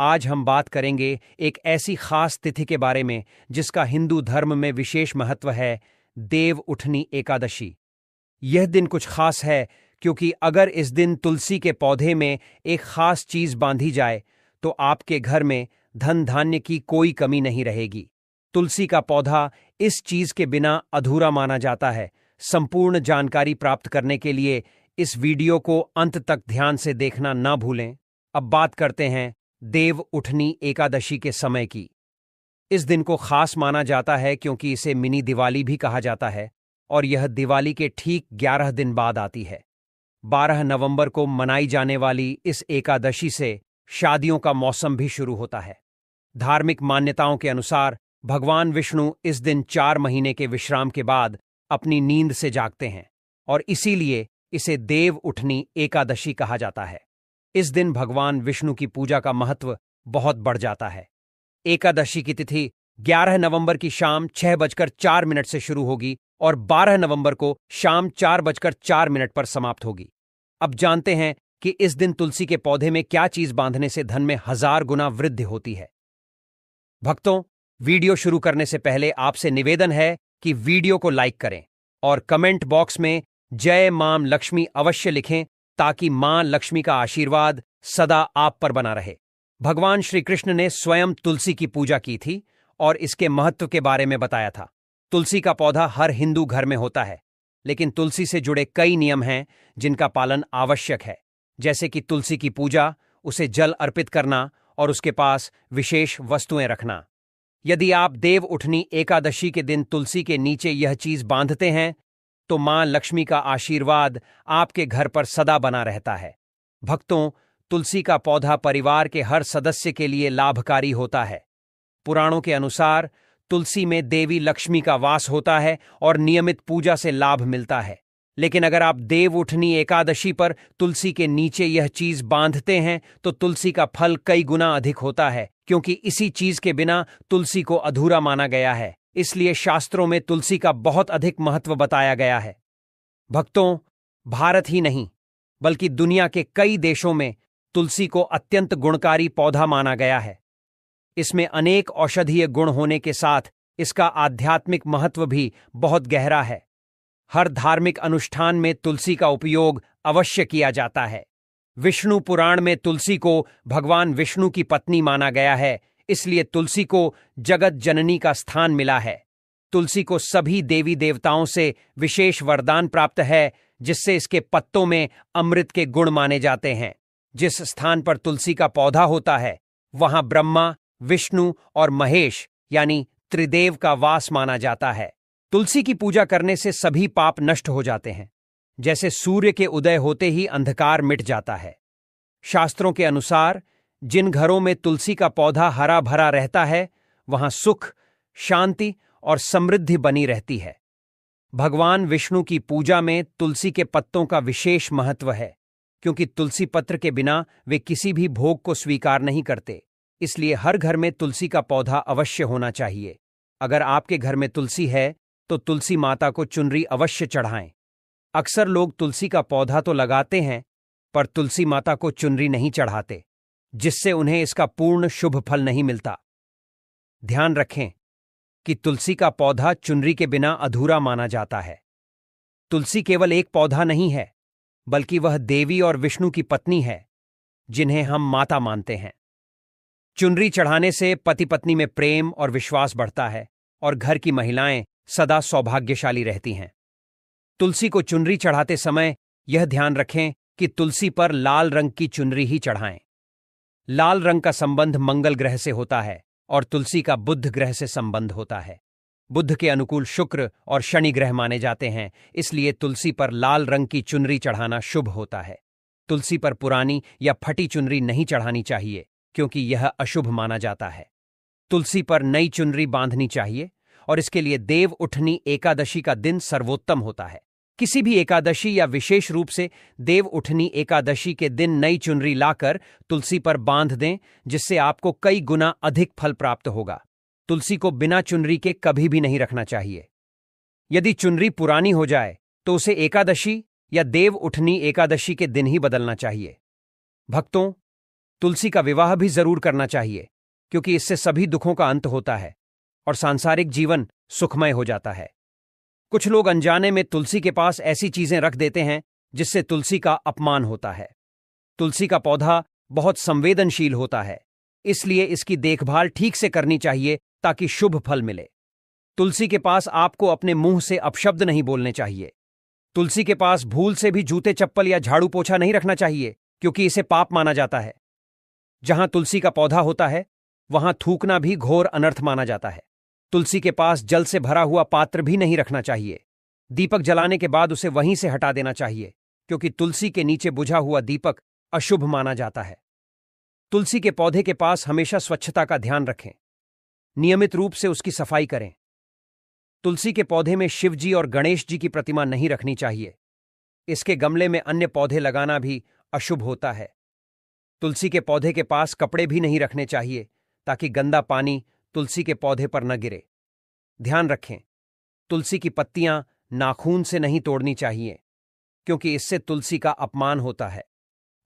आज हम बात करेंगे एक ऐसी खास तिथि के बारे में जिसका हिंदू धर्म में विशेष महत्व है देव उठनी एकादशी यह दिन कुछ खास है क्योंकि अगर इस दिन तुलसी के पौधे में एक खास चीज बांधी जाए तो आपके घर में धन धान्य की कोई कमी नहीं रहेगी तुलसी का पौधा इस चीज के बिना अधूरा माना जाता है संपूर्ण जानकारी प्राप्त करने के लिए इस वीडियो को अंत तक ध्यान से देखना न भूलें अब बात करते हैं देव उठनी एकादशी के समय की इस दिन को खास माना जाता है क्योंकि इसे मिनी दिवाली भी कहा जाता है और यह दिवाली के ठीक ग्यारह दिन बाद आती है बारह नवंबर को मनाई जाने वाली इस एकादशी से शादियों का मौसम भी शुरू होता है धार्मिक मान्यताओं के अनुसार भगवान विष्णु इस दिन चार महीने के विश्राम के बाद अपनी नींद से जागते हैं और इसीलिए इसे देव उठनी एकादशी कहा जाता है इस दिन भगवान विष्णु की पूजा का महत्व बहुत बढ़ जाता है एकादशी की तिथि 11 नवंबर की शाम छह बजकर चार मिनट से शुरू होगी और 12 नवंबर को शाम चार बजकर चार मिनट पर समाप्त होगी अब जानते हैं कि इस दिन तुलसी के पौधे में क्या चीज बांधने से धन में हजार गुना वृद्धि होती है भक्तों वीडियो शुरू करने से पहले आपसे निवेदन है कि वीडियो को लाइक करें और कमेंट बॉक्स में जय माम लक्ष्मी अवश्य लिखें ताकि मां लक्ष्मी का आशीर्वाद सदा आप पर बना रहे भगवान श्री कृष्ण ने स्वयं तुलसी की पूजा की थी और इसके महत्व के बारे में बताया था तुलसी का पौधा हर हिंदू घर में होता है लेकिन तुलसी से जुड़े कई नियम हैं जिनका पालन आवश्यक है जैसे कि तुलसी की पूजा उसे जल अर्पित करना और उसके पास विशेष वस्तुएं रखना यदि आप देव उठनी एकादशी के दिन तुलसी के नीचे यह चीज बांधते हैं तो मां लक्ष्मी का आशीर्वाद आपके घर पर सदा बना रहता है भक्तों तुलसी का पौधा परिवार के हर सदस्य के लिए लाभकारी होता है पुराणों के अनुसार तुलसी में देवी लक्ष्मी का वास होता है और नियमित पूजा से लाभ मिलता है लेकिन अगर आप देव उठनी एकादशी पर तुलसी के नीचे यह चीज बांधते हैं तो तुलसी का फल कई गुना अधिक होता है क्योंकि इसी चीज के बिना तुलसी को अधूरा माना गया है इसलिए शास्त्रों में तुलसी का बहुत अधिक महत्व बताया गया है भक्तों भारत ही नहीं बल्कि दुनिया के कई देशों में तुलसी को अत्यंत गुणकारी पौधा माना गया है इसमें अनेक औषधीय गुण होने के साथ इसका आध्यात्मिक महत्व भी बहुत गहरा है हर धार्मिक अनुष्ठान में तुलसी का उपयोग अवश्य किया जाता है विष्णु पुराण में तुलसी को भगवान विष्णु की पत्नी माना गया है इसलिए तुलसी को जगत जननी का स्थान मिला है तुलसी को सभी देवी देवताओं से विशेष वरदान प्राप्त है जिससे इसके पत्तों में अमृत के गुण माने जाते हैं जिस स्थान पर तुलसी का पौधा होता है वहां ब्रह्मा विष्णु और महेश यानी त्रिदेव का वास माना जाता है तुलसी की पूजा करने से सभी पाप नष्ट हो जाते हैं जैसे सूर्य के उदय होते ही अंधकार मिट जाता है शास्त्रों के अनुसार जिन घरों में तुलसी का पौधा हरा भरा रहता है वहां सुख शांति और समृद्धि बनी रहती है भगवान विष्णु की पूजा में तुलसी के पत्तों का विशेष महत्व है क्योंकि तुलसी पत्र के बिना वे किसी भी भोग को स्वीकार नहीं करते इसलिए हर घर में तुलसी का पौधा अवश्य होना चाहिए अगर आपके घर में तुलसी है तो तुलसी माता को चुनरी अवश्य चढ़ाएं अक्सर लोग तुलसी का पौधा तो लगाते हैं पर तुलसी माता को चुनरी नहीं चढ़ाते जिससे उन्हें इसका पूर्ण शुभ फल नहीं मिलता ध्यान रखें कि तुलसी का पौधा चुनरी के बिना अधूरा माना जाता है तुलसी केवल एक पौधा नहीं है बल्कि वह देवी और विष्णु की पत्नी है जिन्हें हम माता मानते हैं चुनरी चढ़ाने से पति पत्नी में प्रेम और विश्वास बढ़ता है और घर की महिलाएं सदा सौभाग्यशाली रहती हैं तुलसी को चुनरी चढ़ाते समय यह ध्यान रखें कि तुलसी पर लाल रंग की चुनरी ही चढ़ाएं लाल रंग का संबंध मंगल ग्रह से होता है और तुलसी का बुद्ध ग्रह से संबंध होता है बुद्ध के अनुकूल शुक्र और शनि ग्रह माने जाते हैं इसलिए तुलसी पर लाल रंग की चुनरी चढ़ाना शुभ होता है तुलसी पर पुरानी या फटी चुनरी नहीं चढ़ानी चाहिए क्योंकि यह अशुभ माना जाता है तुलसी पर नई चुनरी बांधनी चाहिए और इसके लिए देव उठनी एकादशी का दिन सर्वोत्तम होता है किसी भी एकादशी या विशेष रूप से देव उठनी एकादशी के दिन नई चुनरी लाकर तुलसी पर बांध दें जिससे आपको कई गुना अधिक फल प्राप्त होगा तुलसी को बिना चुनरी के कभी भी नहीं रखना चाहिए यदि चुनरी पुरानी हो जाए तो उसे एकादशी या देव उठनी एकादशी के दिन ही बदलना चाहिए भक्तों तुलसी का विवाह भी जरूर करना चाहिए क्योंकि इससे सभी दुखों का अंत होता है और सांसारिक जीवन सुखमय हो जाता है कुछ लोग अनजाने में तुलसी के पास ऐसी चीजें रख देते हैं जिससे तुलसी का अपमान होता है तुलसी का पौधा बहुत संवेदनशील होता है इसलिए इसकी देखभाल ठीक से करनी चाहिए ताकि शुभ फल मिले तुलसी के पास आपको अपने मुंह से अपशब्द नहीं बोलने चाहिए तुलसी के पास भूल से भी जूते चप्पल या झाड़ू पोछा नहीं रखना चाहिए क्योंकि इसे पाप माना जाता है जहां तुलसी का पौधा होता है वहां थूकना भी घोर अनर्थ माना जाता है तुलसी के पास जल से भरा हुआ पात्र भी नहीं रखना चाहिए दीपक जलाने के बाद उसे वहीं से हटा देना चाहिए क्योंकि तुलसी के नीचे बुझा हुआ दीपक अशुभ माना जाता है तुलसी के पौधे के पास हमेशा स्वच्छता का ध्यान रखें नियमित रूप से उसकी सफाई करें तुलसी के पौधे में शिव जी और गणेश जी की प्रतिमा नहीं रखनी चाहिए इसके गमले में अन्य पौधे लगाना भी अशुभ होता है तुलसी के पौधे के पास कपड़े भी नहीं रखने चाहिए ताकि गंदा पानी तुलसी के पौधे पर न गिरे ध्यान रखें तुलसी की पत्तियां नाखून से नहीं तोड़नी चाहिए क्योंकि इससे तुलसी का अपमान होता है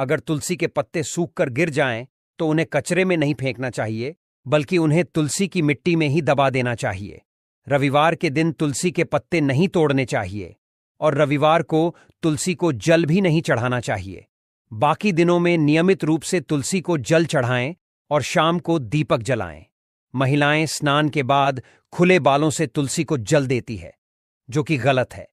अगर तुलसी के पत्ते सूख कर गिर जाएं तो उन्हें कचरे में नहीं फेंकना चाहिए बल्कि उन्हें तुलसी की मिट्टी में ही दबा देना चाहिए रविवार के दिन तुलसी के पत्ते नहीं तोड़ने चाहिए और रविवार को तुलसी को जल भी नहीं चढ़ाना चाहिए बाकी दिनों में नियमित रूप से तुलसी को जल चढ़ाएं और शाम को दीपक जलाएं महिलाएं स्नान के बाद खुले बालों से तुलसी को जल देती है जो कि गलत है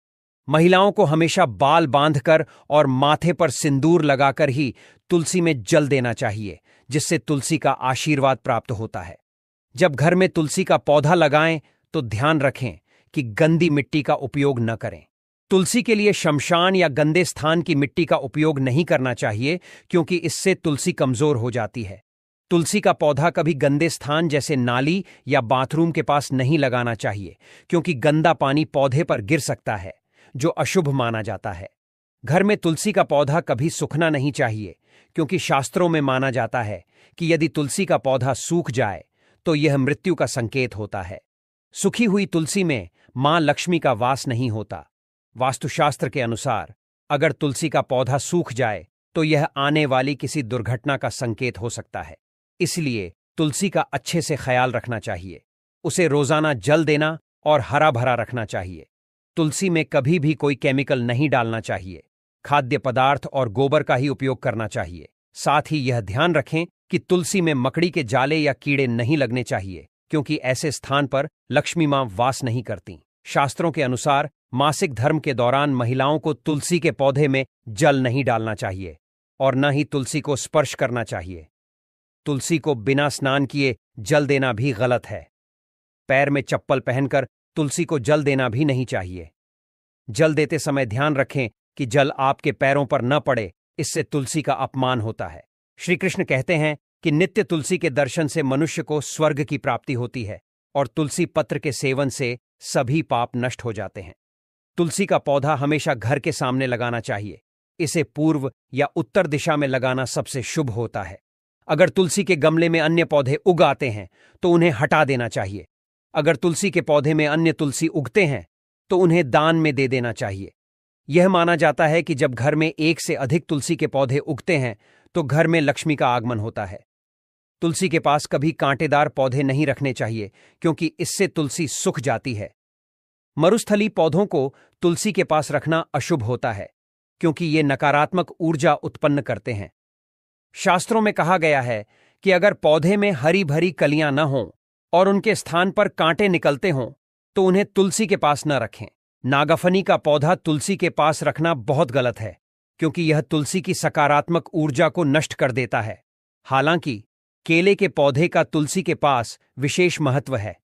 महिलाओं को हमेशा बाल बांधकर और माथे पर सिंदूर लगाकर ही तुलसी में जल देना चाहिए जिससे तुलसी का आशीर्वाद प्राप्त होता है जब घर में तुलसी का पौधा लगाएं तो ध्यान रखें कि गंदी मिट्टी का उपयोग न करें तुलसी के लिए शमशान या गंदे स्थान की मिट्टी का उपयोग नहीं करना चाहिए क्योंकि इससे तुलसी कमजोर हो जाती है तुलसी का पौधा कभी गंदे स्थान जैसे नाली या बाथरूम के पास नहीं लगाना चाहिए क्योंकि गंदा पानी पौधे पर गिर सकता है जो अशुभ माना जाता है घर में तुलसी का पौधा कभी सूखना नहीं चाहिए क्योंकि शास्त्रों में माना जाता है कि यदि तुलसी का पौधा सूख जाए तो यह मृत्यु का संकेत होता है सुखी हुई तुलसी में मां लक्ष्मी का वास नहीं होता वास्तुशास्त्र के अनुसार अगर तुलसी का पौधा सूख जाए तो यह आने वाली किसी दुर्घटना का संकेत हो सकता है इसलिए तुलसी का अच्छे से ख्याल रखना चाहिए उसे रोजाना जल देना और हरा भरा रखना चाहिए तुलसी में कभी भी कोई केमिकल नहीं डालना चाहिए खाद्य पदार्थ और गोबर का ही उपयोग करना चाहिए साथ ही यह ध्यान रखें कि तुलसी में मकड़ी के जाले या कीड़े नहीं लगने चाहिए क्योंकि ऐसे स्थान पर लक्ष्मी मां वास नहीं करती शास्त्रों के अनुसार मासिक धर्म के दौरान महिलाओं को तुलसी के पौधे में जल नहीं डालना चाहिए और न ही तुलसी को स्पर्श करना चाहिए तुलसी को बिना स्नान किए जल देना भी गलत है पैर में चप्पल पहनकर तुलसी को जल देना भी नहीं चाहिए जल देते समय ध्यान रखें कि जल आपके पैरों पर न पड़े इससे तुलसी का अपमान होता है श्री कृष्ण कहते हैं कि नित्य तुलसी के दर्शन से मनुष्य को स्वर्ग की प्राप्ति होती है और तुलसी पत्र के सेवन से सभी पाप नष्ट हो जाते हैं तुलसी का पौधा हमेशा घर के सामने लगाना चाहिए इसे पूर्व या उत्तर दिशा में लगाना सबसे शुभ होता है अगर तुलसी के गमले में अन्य पौधे उग आते हैं तो उन्हें हटा देना चाहिए अगर तुलसी के पौधे में अन्य तुलसी उगते हैं तो उन्हें दान में दे देना चाहिए यह माना जाता है कि जब घर में एक से अधिक तुलसी के पौधे उगते हैं तो घर में लक्ष्मी का आगमन होता है तुलसी के पास कभी कांटेदार पौधे नहीं रखने चाहिए क्योंकि इससे तुलसी सूख जाती है मरुस्थली पौधों को तुलसी के पास रखना अशुभ होता है क्योंकि ये नकारात्मक ऊर्जा उत्पन्न करते हैं शास्त्रों में कहा गया है कि अगर पौधे में हरी भरी कलियां न हों और उनके स्थान पर कांटे निकलते हों तो उन्हें तुलसी के पास न रखें नागफनी का पौधा तुलसी के पास रखना बहुत गलत है क्योंकि यह तुलसी की सकारात्मक ऊर्जा को नष्ट कर देता है हालांकि केले के पौधे का तुलसी के पास विशेष महत्व है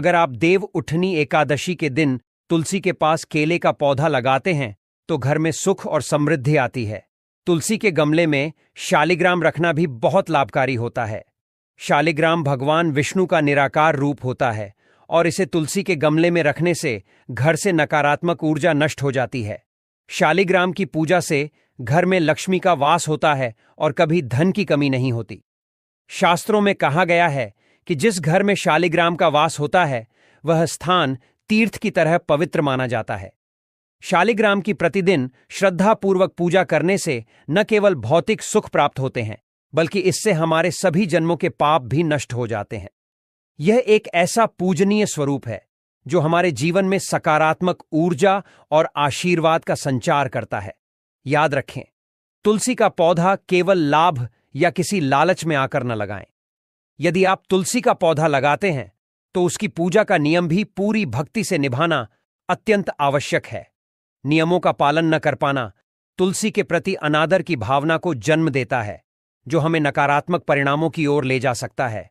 अगर आप देव उठनी एकादशी के दिन तुलसी के पास केले का पौधा लगाते हैं तो घर में सुख और समृद्धि आती है तुलसी के गमले में शालिग्राम रखना भी बहुत लाभकारी होता है शालिग्राम भगवान विष्णु का निराकार रूप होता है और इसे तुलसी के गमले में रखने से घर से नकारात्मक ऊर्जा नष्ट हो जाती है शालिग्राम की पूजा से घर में लक्ष्मी का वास होता है और कभी धन की कमी नहीं होती शास्त्रों में कहा गया है कि जिस घर में शालिग्राम का वास होता है वह स्थान तीर्थ की तरह पवित्र माना जाता है शालिग्राम की प्रतिदिन श्रद्धापूर्वक पूजा करने से न केवल भौतिक सुख प्राप्त होते हैं बल्कि इससे हमारे सभी जन्मों के पाप भी नष्ट हो जाते हैं यह एक ऐसा पूजनीय स्वरूप है जो हमारे जीवन में सकारात्मक ऊर्जा और आशीर्वाद का संचार करता है याद रखें तुलसी का पौधा केवल लाभ या किसी लालच में आकर न लगाएं यदि आप तुलसी का पौधा लगाते हैं तो उसकी पूजा का नियम भी पूरी भक्ति से निभाना अत्यंत आवश्यक है नियमों का पालन न कर पाना तुलसी के प्रति अनादर की भावना को जन्म देता है जो हमें नकारात्मक परिणामों की ओर ले जा सकता है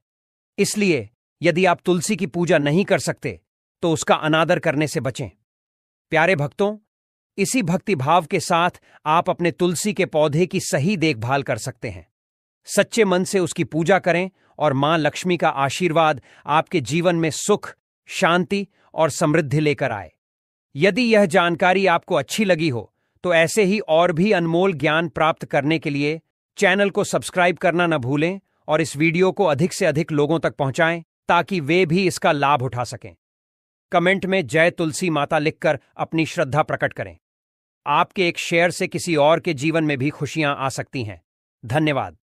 इसलिए यदि आप तुलसी की पूजा नहीं कर सकते तो उसका अनादर करने से बचें प्यारे भक्तों इसी भक्ति भाव के साथ आप अपने तुलसी के पौधे की सही देखभाल कर सकते हैं सच्चे मन से उसकी पूजा करें और मां लक्ष्मी का आशीर्वाद आपके जीवन में सुख शांति और समृद्धि लेकर आए यदि यह जानकारी आपको अच्छी लगी हो तो ऐसे ही और भी अनमोल ज्ञान प्राप्त करने के लिए चैनल को सब्सक्राइब करना न भूलें और इस वीडियो को अधिक से अधिक लोगों तक पहुंचाएं ताकि वे भी इसका लाभ उठा सकें कमेंट में जय तुलसी माता लिखकर अपनी श्रद्धा प्रकट करें आपके एक शेयर से किसी और के जीवन में भी खुशियां आ सकती हैं धन्यवाद